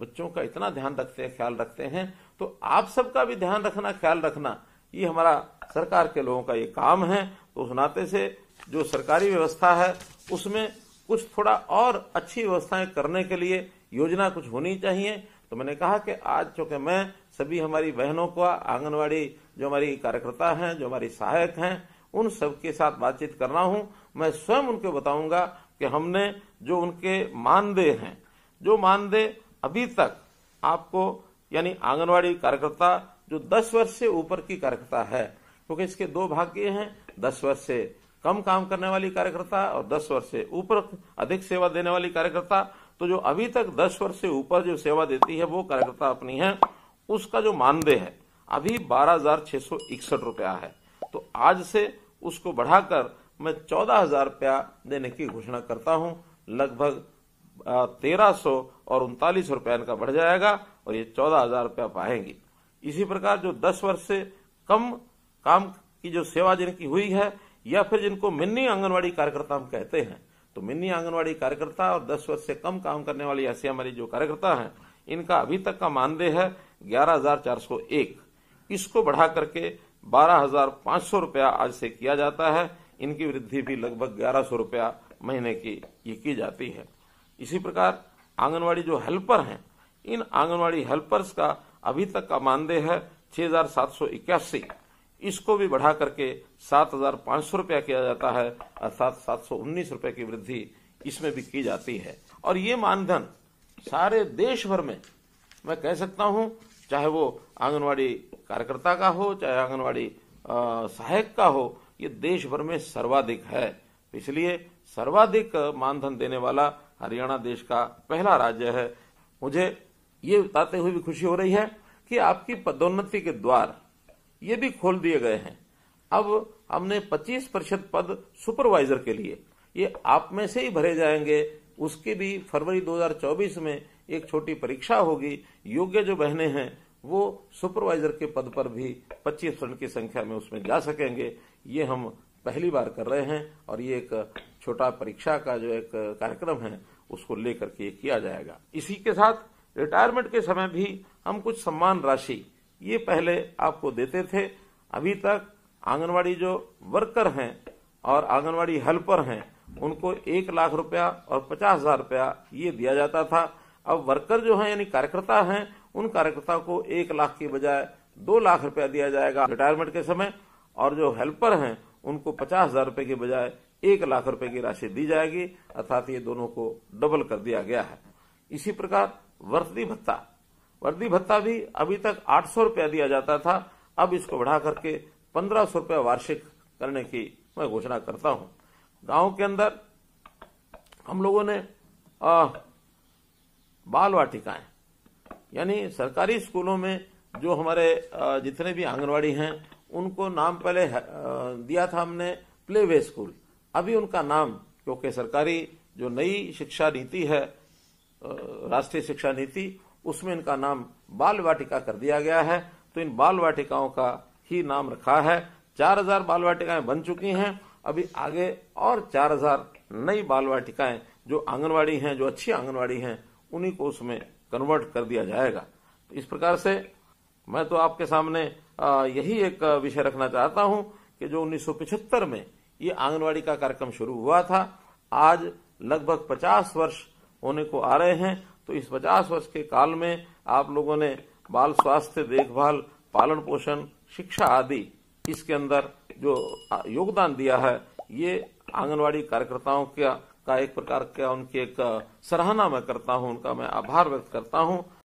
बच्चों का इतना ध्यान रखते हैं ख्याल रखते हैं तो आप सबका भी ध्यान रखना ख्याल रखना ये हमारा सरकार के लोगों का ये काम है तो उस नाते से जो सरकारी व्यवस्था है उसमें कुछ थोड़ा और अच्छी व्यवस्थाएं करने के लिए योजना कुछ होनी चाहिए तो मैंने कहा कि आज चूंकि मैं सभी हमारी बहनों को आंगनवाड़ी जो हमारी कार्यकर्ता हैं जो हमारी सहायक हैं उन सब के साथ बातचीत कर रहा हूं मैं स्वयं उनको बताऊंगा कि हमने जो उनके मानदेय हैं जो मानदेय अभी तक आपको यानी आंगनवाड़ी कार्यकर्ता जो 10 वर्ष से ऊपर की कार्यकर्ता है क्योंकि इसके दो भाग ये हैं 10 वर्ष से कम काम करने वाली कार्यकर्ता और 10 वर्ष से ऊपर अधिक सेवा देने वाली कार्यकर्ता तो जो अभी तक 10 वर्ष से ऊपर जो सेवा देती है वो कार्यकर्ता अपनी है उसका जो मानदेय है अभी बारह हजार छह सौ इकसठ रुपया है तो आज से उसको बढ़ाकर मैं चौदह हजार रुपया देने की घोषणा करता हूं लगभग तेरह सौ और उनतालीस रुपये इनका बढ़ जाएगा और ये चौदह हजार रूपया पाएंगे इसी प्रकार जो दस वर्ष से कम काम की जो सेवा जिनकी हुई है या फिर जिनको मिन्नी आंगनवाड़ी कार्यकर्ता हम कहते हैं तो मिन्नी आंगनवाड़ी कार्यकर्ता और दस वर्ष से कम काम करने वाली ऐसी हमारी जो कार्यकर्ता हैं इनका अभी तक का मानदेय है ग्यारह हजार चार सौ एक इसको बढ़ा करके बारह हजार पांच सौ रुपया आज से किया जाता है इनकी वृद्धि भी लगभग ग्यारह सौ रुपया महीने की ये की जाती है इसी प्रकार आंगनवाड़ी जो हेल्पर हैं इन आंगनवाड़ी हेल्पर्स का अभी तक का मानदेय है छह इसको भी बढ़ा करके सात हजार सौ रुपया किया जाता है अर्थात सात सौ उन्नीस रुपये की वृद्धि इसमें भी की जाती है और ये मानधन सारे देश भर में मैं कह सकता हूं चाहे वो आंगनवाड़ी कार्यकर्ता का हो चाहे आंगनवाड़ी सहायक का हो ये देश भर में सर्वाधिक है इसलिए सर्वाधिक मानधन देने वाला हरियाणा देश का पहला राज्य है मुझे ये बताते हुए भी खुशी हो रही है कि आपकी पदोन्नति के द्वार ये भी खोल दिए गए हैं अब हमने 25 प्रतिशत पद सुपरवाइजर के लिए ये आप में से ही भरे जाएंगे उसकी भी फरवरी 2024 में एक छोटी परीक्षा होगी योग्य जो बहने हैं वो सुपरवाइजर के पद पर भी 25 परसेंट की संख्या में उसमें जा सकेंगे ये हम पहली बार कर रहे हैं और ये एक छोटा परीक्षा का जो एक कार्यक्रम है उसको लेकर के किया जाएगा इसी के साथ रिटायरमेंट के समय भी हम कुछ सम्मान राशि ये पहले आपको देते थे अभी तक आंगनवाड़ी जो वर्कर हैं और आंगनवाड़ी हेल्पर हैं उनको एक लाख रुपया और पचास हजार रुपया ये दिया जाता था अब वर्कर जो है यानी कार्यकर्ता हैं उन कार्यकर्ता को एक लाख के बजाय दो लाख रुपया दिया जाएगा रिटायरमेंट के समय और जो हेल्पर हैं उनको पचास हजार रुपये के बजाय एक लाख रुपए की राशि दी जाएगी अर्थात ये दोनों को डबल कर दिया गया है इसी प्रकार वर्दी भत्ता वर्दी भत्ता भी अभी तक आठ सौ रूपया दिया जाता था अब इसको बढ़ा करके पंद्रह सौ रूपया वार्षिक करने की मैं घोषणा करता हूं गांव के अंदर हम लोगों ने आ, बाल वाटिकाएं यानी सरकारी स्कूलों में जो हमारे जितने भी आंगनवाड़ी हैं उनको नाम पहले दिया था हमने प्ले वे स्कूल अभी उनका नाम क्योंकि सरकारी जो नई शिक्षा नीति है राष्ट्रीय शिक्षा नीति उसमें इनका नाम बाल वाटिका कर दिया गया है तो इन बाल वाटिकाओं का ही नाम रखा है चार हजार बाल वाटिकाएं बन चुकी हैं अभी आगे और चार हजार नई बाल वाटिकाएं जो आंगनवाड़ी हैं जो अच्छी आंगनवाड़ी हैं उन्हीं को उसमें कन्वर्ट कर दिया जाएगा तो इस प्रकार से मैं तो आपके सामने यही एक विषय रखना चाहता हूं कि जो उन्नीस में ये आंगनवाड़ी का कार्यक्रम शुरू हुआ था आज लगभग 50 वर्ष होने को आ रहे हैं तो इस 50 वर्ष के काल में आप लोगों ने बाल स्वास्थ्य देखभाल पालन पोषण शिक्षा आदि इसके अंदर जो योगदान दिया है ये आंगनवाड़ी कार्यकर्ताओं का एक प्रकार का उनकी एक सराहना मैं करता हूं उनका मैं आभार व्यक्त करता हूं